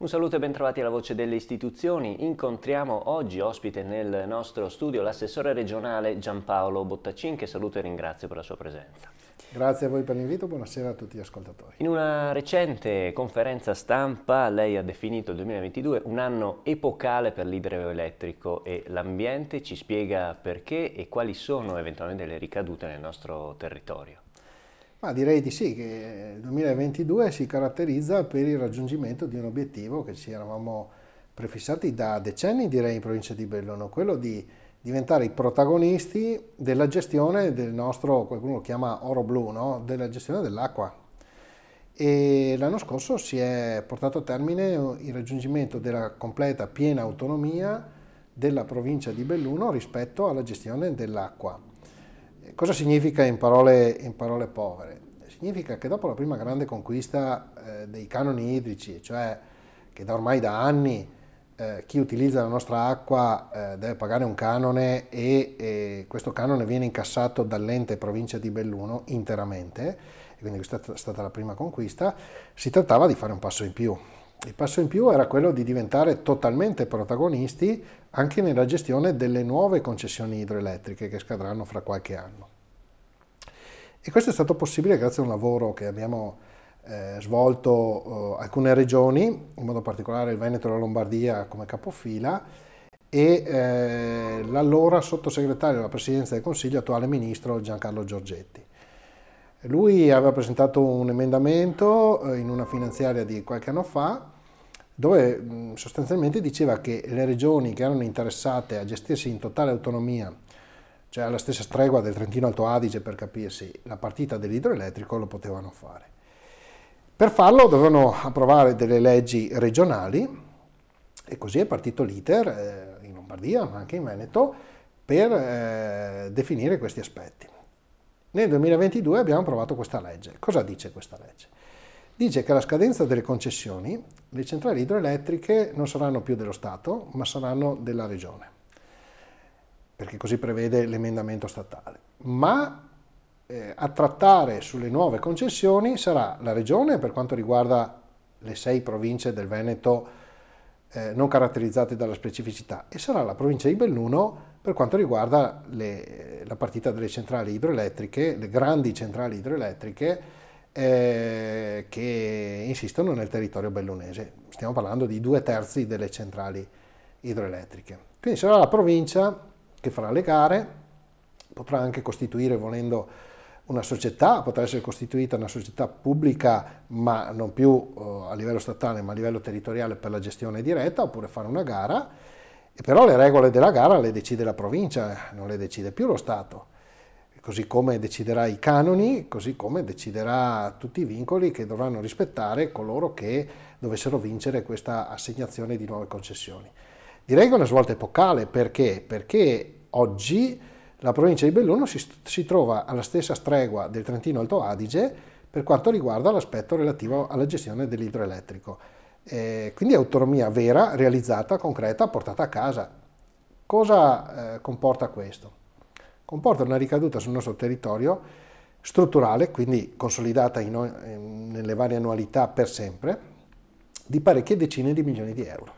Un saluto e bentrovati alla Voce delle Istituzioni. Incontriamo oggi ospite nel nostro studio l'assessore regionale Giampaolo Bottacin che saluto e ringrazio per la sua presenza. Grazie a voi per l'invito, buonasera a tutti gli ascoltatori. In una recente conferenza stampa lei ha definito il 2022 un anno epocale per l'idroelettrico e l'ambiente, ci spiega perché e quali sono eventualmente le ricadute nel nostro territorio. Ma direi di sì, che il 2022 si caratterizza per il raggiungimento di un obiettivo che ci eravamo prefissati da decenni, direi, in provincia di Bellono, quello di diventare i protagonisti della gestione del nostro, qualcuno lo chiama oro blu, no? della gestione dell'acqua. E l'anno scorso si è portato a termine il raggiungimento della completa piena autonomia della provincia di Belluno rispetto alla gestione dell'acqua cosa significa in parole, in parole, povere? Significa che dopo la prima grande conquista eh, dei canoni idrici, cioè che da ormai da anni eh, chi utilizza la nostra acqua eh, deve pagare un canone e, e, questo canone viene incassato dall'ente provincia di Belluno interamente, e quindi questa è stata la prima conquista, si trattava di fare un passo in più, il passo in più era quello di diventare totalmente protagonisti anche nella gestione delle nuove concessioni idroelettriche che scadranno fra qualche anno. E questo è stato possibile grazie a un lavoro che abbiamo eh, svolto eh, alcune regioni, in modo particolare il Veneto e la Lombardia come capofila, e eh, l'allora sottosegretario alla Presidenza del Consiglio, attuale Ministro Giancarlo Giorgetti. Lui aveva presentato un emendamento eh, in una finanziaria di qualche anno fa dove sostanzialmente diceva che le regioni che erano interessate a gestirsi in totale autonomia, cioè alla stessa stregua del Trentino Alto Adige per capirsi, la partita dell'idroelettrico lo potevano fare. Per farlo dovevano approvare delle leggi regionali e così è partito l'iter eh, in Lombardia ma anche in Veneto per eh, definire questi aspetti. Nel 2022 abbiamo approvato questa legge. Cosa dice questa legge? dice che alla scadenza delle concessioni le centrali idroelettriche non saranno più dello Stato, ma saranno della Regione, perché così prevede l'emendamento statale. Ma eh, a trattare sulle nuove concessioni sarà la Regione per quanto riguarda le sei province del Veneto eh, non caratterizzate dalla specificità e sarà la provincia di Belluno per quanto riguarda le, la partita delle centrali idroelettriche, le grandi centrali idroelettriche eh, che insistono nel territorio bellunese. Stiamo parlando di due terzi delle centrali idroelettriche. Quindi sarà la provincia che farà le gare, potrà anche costituire, volendo, una società, potrà essere costituita una società pubblica, ma non più eh, a livello statale, ma a livello territoriale per la gestione diretta, oppure fare una gara, e però le regole della gara le decide la provincia, non le decide più lo Stato così come deciderà i canoni, così come deciderà tutti i vincoli che dovranno rispettare coloro che dovessero vincere questa assegnazione di nuove concessioni. Direi che è una svolta epocale perché? Perché oggi la provincia di Belluno si, si trova alla stessa stregua del Trentino Alto Adige per quanto riguarda l'aspetto relativo alla gestione dell'idroelettrico. Eh, quindi autonomia vera, realizzata, concreta, portata a casa. Cosa eh, comporta questo? comporta una ricaduta sul nostro territorio strutturale, quindi consolidata in, nelle varie annualità per sempre, di parecchie decine di milioni di euro.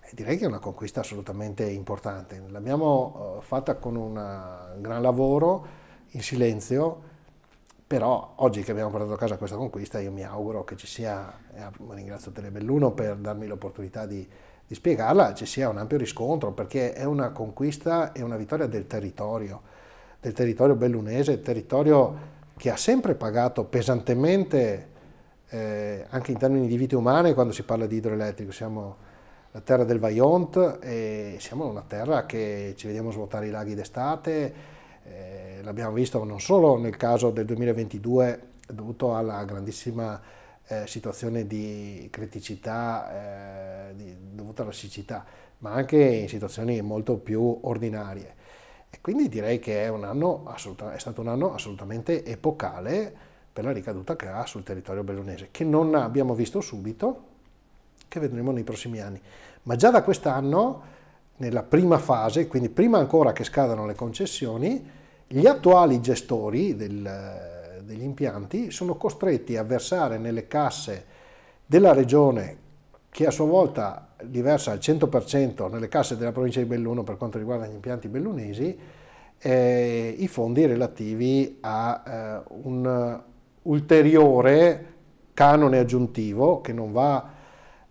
E direi che è una conquista assolutamente importante. L'abbiamo eh, fatta con un gran lavoro, in silenzio, però oggi che abbiamo portato a casa questa conquista io mi auguro che ci sia, eh, ringrazio Telebelluno per darmi l'opportunità di, di spiegarla, ci sia un ampio riscontro perché è una conquista e una vittoria del territorio del territorio bellunese, territorio che ha sempre pagato pesantemente eh, anche in termini di vite umane quando si parla di idroelettrico. Siamo la terra del Vajont e siamo una terra che ci vediamo svuotare i laghi d'estate, eh, l'abbiamo visto non solo nel caso del 2022 dovuto alla grandissima eh, situazione di criticità eh, di, dovuta alla siccità, ma anche in situazioni molto più ordinarie. E quindi direi che è, assoluta, è stato un anno assolutamente epocale per la ricaduta che ha sul territorio bellunese, che non abbiamo visto subito, che vedremo nei prossimi anni. Ma già da quest'anno, nella prima fase, quindi prima ancora che scadano le concessioni, gli attuali gestori del, degli impianti sono costretti a versare nelle casse della regione che a sua volta diversa al 100% nelle casse della provincia di Belluno per quanto riguarda gli impianti bellunesi, eh, i fondi relativi a eh, un ulteriore canone aggiuntivo che non, va,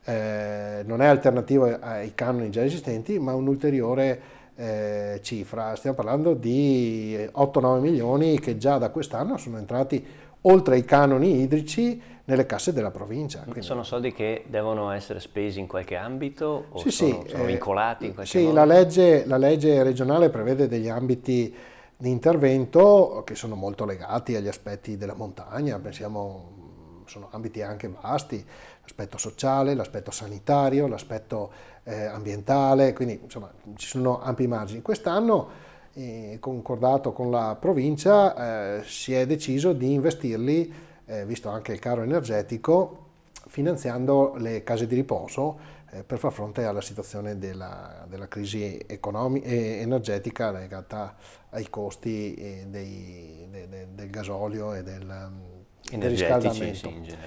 eh, non è alternativo ai canoni già esistenti, ma un'ulteriore eh, cifra. Stiamo parlando di 8-9 eh, milioni che già da quest'anno sono entrati oltre ai canoni idrici, nelle casse della provincia. Quindi. Sono soldi che devono essere spesi in qualche ambito o sì, sono, sì, sono eh, vincolati in qualche sì, modo? Sì, la legge, la legge regionale prevede degli ambiti di intervento che sono molto legati agli aspetti della montagna, pensiamo sono ambiti anche vasti, l'aspetto sociale, l'aspetto sanitario, l'aspetto eh, ambientale, quindi insomma ci sono ampi margini. Quest'anno eh, concordato con la provincia, eh, si è deciso di investirli, eh, visto anche il caro energetico, finanziando le case di riposo eh, per far fronte alla situazione della, della crisi energetica legata ai costi eh, dei, de, de, del gasolio e del, mm, del riscaldamento. Sì,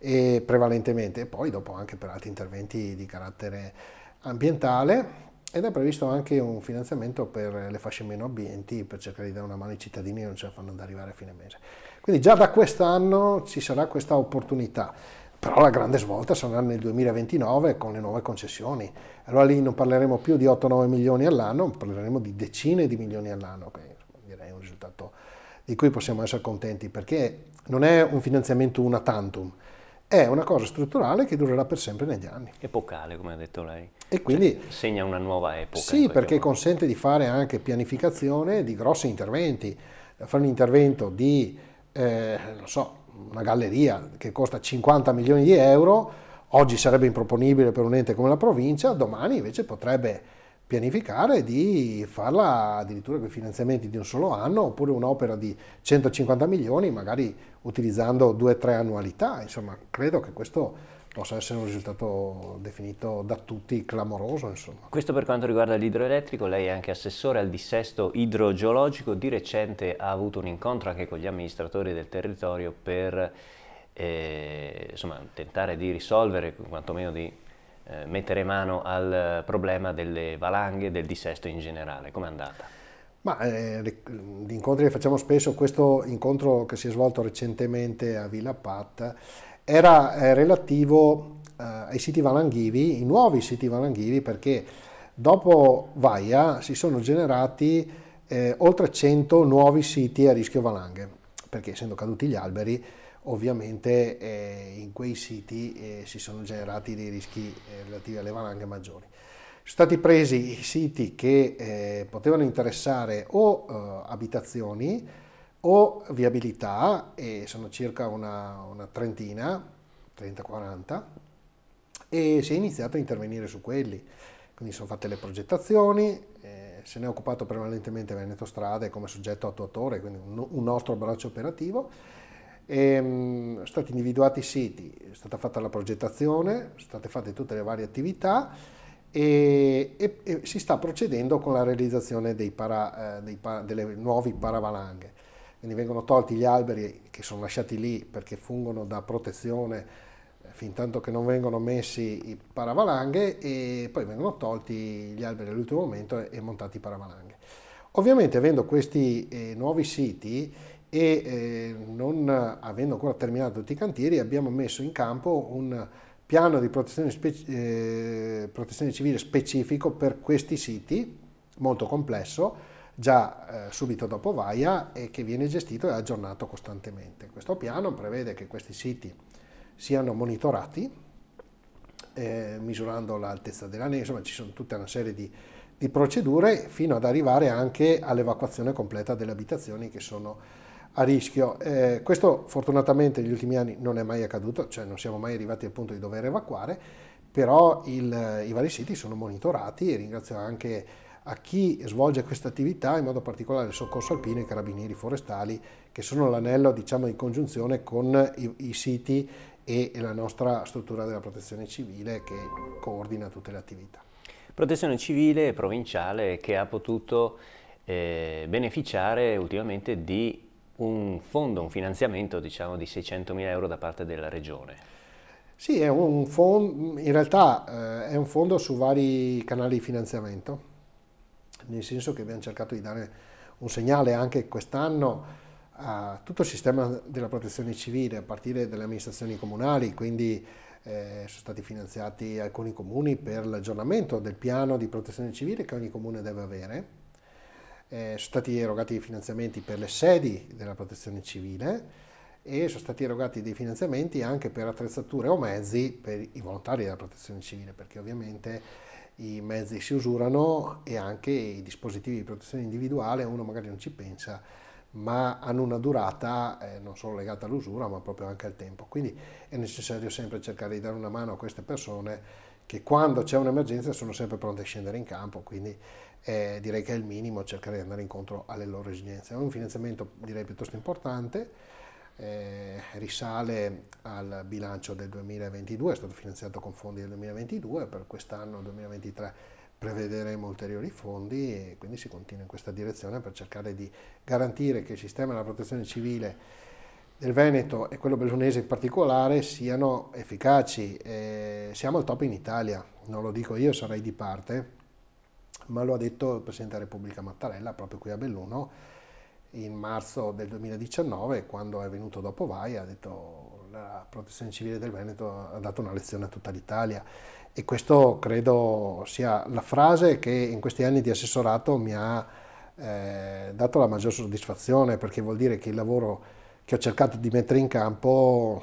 e prevalentemente, e poi dopo anche per altri interventi di carattere ambientale ed è previsto anche un finanziamento per le fasce meno abbienti per cercare di dare una mano ai cittadini che non ce la fanno ad arrivare a fine mese. Quindi già da quest'anno ci sarà questa opportunità, però la grande svolta sarà nel 2029 con le nuove concessioni. Allora lì non parleremo più di 8-9 milioni all'anno, parleremo di decine di milioni all'anno, che direi è un risultato di cui possiamo essere contenti perché non è un finanziamento una tantum, è una cosa strutturale che durerà per sempre negli anni. Epocale, come ha detto lei. E quindi cioè, segna una nuova epoca. Sì, perché modo. consente di fare anche pianificazione di grossi interventi, fare un intervento di, eh, non so, una galleria che costa 50 milioni di euro, oggi sarebbe improponibile per un ente come la provincia, domani invece potrebbe pianificare di farla addirittura con i finanziamenti di un solo anno oppure un'opera di 150 milioni magari utilizzando due o tre annualità, insomma credo che questo possa essere un risultato definito da tutti clamoroso. Insomma. Questo per quanto riguarda l'idroelettrico, lei è anche assessore al dissesto idrogeologico, di recente ha avuto un incontro anche con gli amministratori del territorio per eh, insomma, tentare di risolvere, quantomeno di eh, mettere mano al problema delle valanghe, del dissesto in generale. Com'è andata? Ma eh, gli incontri che facciamo spesso, questo incontro che si è svolto recentemente a Villa Pat era eh, relativo eh, ai siti valanghivi, i nuovi siti valanghivi, perché dopo Vaia si sono generati eh, oltre 100 nuovi siti a rischio valanghe, perché essendo caduti gli alberi ovviamente eh, in quei siti eh, si sono generati dei rischi eh, relativi alle valanghe maggiori. Sono stati presi i siti che eh, potevano interessare o eh, abitazioni o viabilità, e sono circa una, una trentina, 30-40, e si è iniziato a intervenire su quelli. Quindi sono fatte le progettazioni, eh, se ne è occupato prevalentemente Veneto Strade come soggetto attuatore, quindi un, un nostro braccio operativo, e, mh, sono stati individuati i siti, è stata fatta la progettazione, sono state fatte tutte le varie attività e, e, e si sta procedendo con la realizzazione para, eh, pa, delle nuove paravalanghe. Quindi vengono tolti gli alberi che sono lasciati lì perché fungono da protezione eh, fin tanto che non vengono messi i paravalanghe e poi vengono tolti gli alberi all'ultimo momento e, montati i paravalanghe. Ovviamente avendo questi eh, nuovi siti e eh, non avendo ancora terminato tutti i cantieri abbiamo messo in campo un piano di protezione, eh, protezione civile specifico per questi siti, molto complesso, già eh, subito dopo Vaia e che viene gestito e aggiornato costantemente. Questo piano prevede che questi siti siano monitorati eh, misurando l'altezza della neve, insomma ci sono tutta una serie di, di procedure fino ad arrivare anche all'evacuazione completa delle abitazioni che sono a rischio. Eh, questo fortunatamente negli ultimi anni non è mai accaduto, cioè non siamo mai arrivati al punto di dover evacuare, però il, i vari siti sono monitorati e ringrazio anche a chi svolge questa attività, in modo particolare il soccorso alpino e i carabinieri forestali, che sono l'anello diciamo, di congiunzione con i, i siti e la nostra struttura della protezione civile che coordina tutte le attività. Protezione civile provinciale che ha potuto eh, beneficiare ultimamente di un fondo, un finanziamento diciamo di 600 mila euro da parte della regione. Sì, è un fondo, in realtà eh, è un fondo su vari canali di finanziamento, nel senso che abbiamo cercato di dare un segnale anche quest'anno a tutto il sistema della protezione civile, a partire dalle amministrazioni comunali, quindi eh, sono stati finanziati alcuni comuni per l'aggiornamento del piano di protezione civile che ogni comune deve avere eh, sono stati erogati dei finanziamenti per le sedi della protezione civile e sono stati erogati dei finanziamenti anche per attrezzature o mezzi per i volontari della protezione civile, perché ovviamente i mezzi si usurano e anche i dispositivi di protezione individuale, uno magari non ci pensa, ma hanno una durata eh, non solo legata all'usura, ma proprio anche al tempo. Quindi è necessario sempre cercare di dare una mano a queste persone che quando c'è un'emergenza sono sempre pronte a scendere in campo, quindi eh, direi che è il minimo cercare di andare incontro alle loro esigenze. È un finanziamento direi piuttosto importante, eh, risale al bilancio del 2022, è stato finanziato con fondi del 2022, per quest'anno 2023 prevederemo ulteriori fondi e quindi si continua in questa direzione per cercare di garantire che il sistema della protezione civile del Veneto e quello bresonese in particolare siano efficaci. Eh, siamo al top in Italia, non lo dico io, sarei di parte, ma lo ha detto il Presidente della Repubblica Mattarella proprio qui a Belluno in marzo del 2019 quando è venuto dopo Vai ha detto la protezione civile del Veneto ha dato una lezione a tutta l'Italia e questo credo sia la frase che in questi anni di assessorato mi ha eh, dato la maggior soddisfazione perché vuol dire che il lavoro che ho cercato di mettere in campo,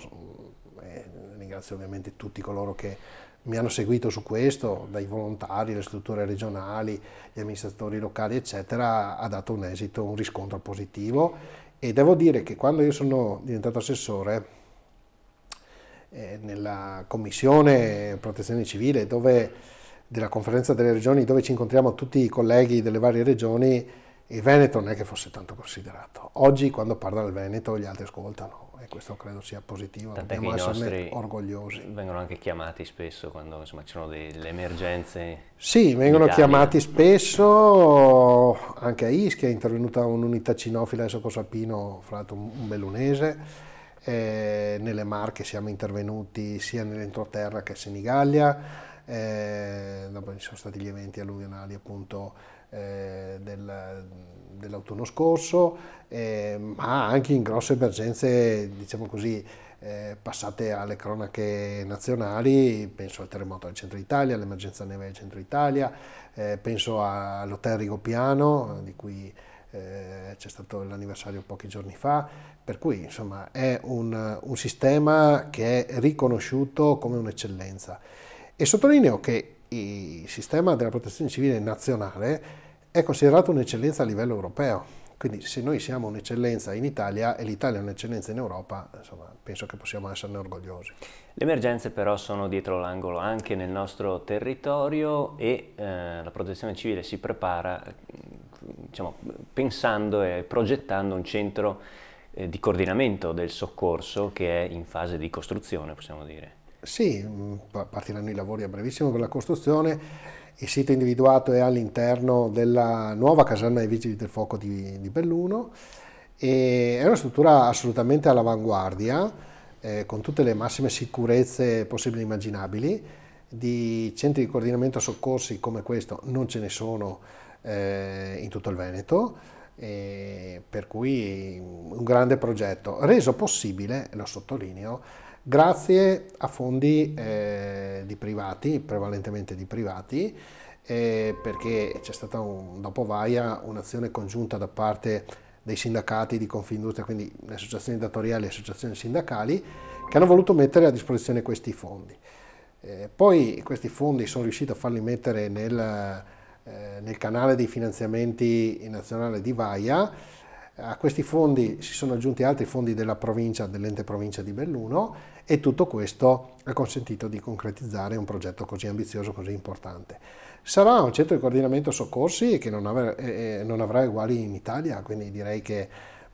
eh, ringrazio ovviamente tutti coloro che mi hanno seguito su questo, dai volontari, le strutture regionali, gli amministratori locali, eccetera, ha dato un esito, un riscontro positivo e devo dire che quando io sono diventato assessore eh, nella commissione protezione civile dove, della conferenza delle regioni dove ci incontriamo tutti i colleghi delle varie regioni, il Veneto non è che fosse tanto considerato. Oggi quando parla il Veneto gli altri ascoltano, e questo credo sia positivo, Tant'è dobbiamo esserne orgogliosi. Vengono anche chiamati spesso quando insomma, ci sono delle emergenze. Sì, vengono chiamati spesso, anche a Ischia è intervenuta un'unità cinofila adesso con Sapino, fra l'altro un bellunese, eh, nelle Marche siamo intervenuti sia nell'entroterra che a Senigallia, eh, dopo ci sono stati gli eventi alluvionali appunto eh, del, dell'autunno scorso, eh, ma anche in grosse emergenze, diciamo così, eh, passate alle cronache nazionali, penso al terremoto del centro Italia, all'emergenza neve del centro Italia, eh, penso all'hotel Rigopiano, di cui eh, c'è stato l'anniversario pochi giorni fa, per cui insomma è un, un sistema che è riconosciuto come un'eccellenza. E sottolineo che il sistema della protezione civile nazionale è considerato un'eccellenza a livello europeo. Quindi se noi siamo un'eccellenza in Italia e l'Italia è un'eccellenza in Europa, insomma, penso che possiamo esserne orgogliosi. Le emergenze però sono dietro l'angolo anche nel nostro territorio e eh, la protezione civile si prepara diciamo, pensando e progettando un centro eh, di coordinamento del soccorso che è in fase di costruzione, possiamo dire. Sì, mm, partiranno i lavori a brevissimo per la costruzione. Il sito individuato è all'interno della nuova caserma dei Vigili del Fuoco di, di Belluno. E è una struttura assolutamente all'avanguardia, eh, con tutte le massime sicurezze possibili e immaginabili. Di centri di coordinamento soccorsi come questo non ce ne sono eh, in tutto il Veneto. Eh, per cui mm, un grande progetto reso possibile, lo sottolineo, grazie a fondi eh, di privati, prevalentemente di privati, eh, perché c'è stata un, dopo Vaia un'azione congiunta da parte dei sindacati di Confindustria, quindi le associazioni datoriali e le associazioni sindacali, che hanno voluto mettere a disposizione questi fondi. Eh, poi questi fondi sono riusciti a farli mettere nel, eh, nel canale dei finanziamenti nazionale di Vaia, a questi fondi si sono aggiunti altri fondi della provincia, dell'ente provincia di Belluno e tutto questo ha consentito di concretizzare un progetto così ambizioso, così importante. Sarà un centro di coordinamento soccorsi che non avrà, eh, eh non avrà uguali in Italia, quindi direi che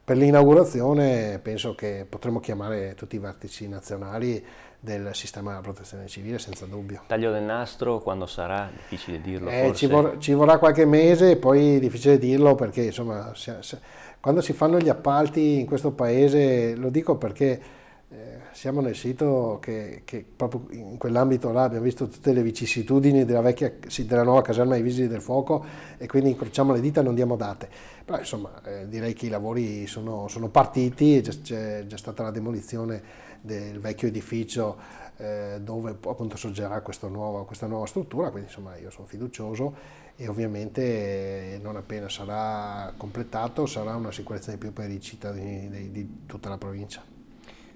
per l'inaugurazione penso che potremmo chiamare tutti i vertici nazionali del sistema della protezione civile senza dubbio. Taglio del nastro quando sarà? Difficile dirlo eh, ci, vor ci, vorrà qualche mese e poi difficile dirlo perché insomma... Se, se, quando si fanno gli appalti in questo paese, lo dico perché eh, siamo nel sito che, che proprio in quell'ambito là abbiamo visto tutte le vicissitudini della, vecchia, della nuova caserma dei Vigili del Fuoco e quindi incrociamo le dita e non diamo date. Però insomma eh, direi che i lavori sono, sono partiti, c'è già stata la demolizione del vecchio edificio eh, dove appunto sorgerà nuovo, questa nuova struttura, quindi insomma io sono fiducioso e ovviamente eh, non appena sarà completato sarà una sicurezza di più per i cittadini di, di tutta la provincia.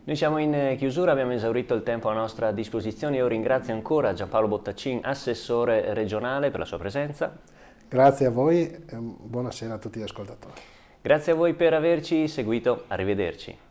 Noi siamo in eh, chiusura, abbiamo esaurito il tempo a nostra disposizione. Io ringrazio ancora Giampaolo Bottaccin, assessore regionale, per la sua presenza. Grazie a voi e ehm, buonasera a tutti gli ascoltatori. Grazie a voi per averci seguito, arrivederci.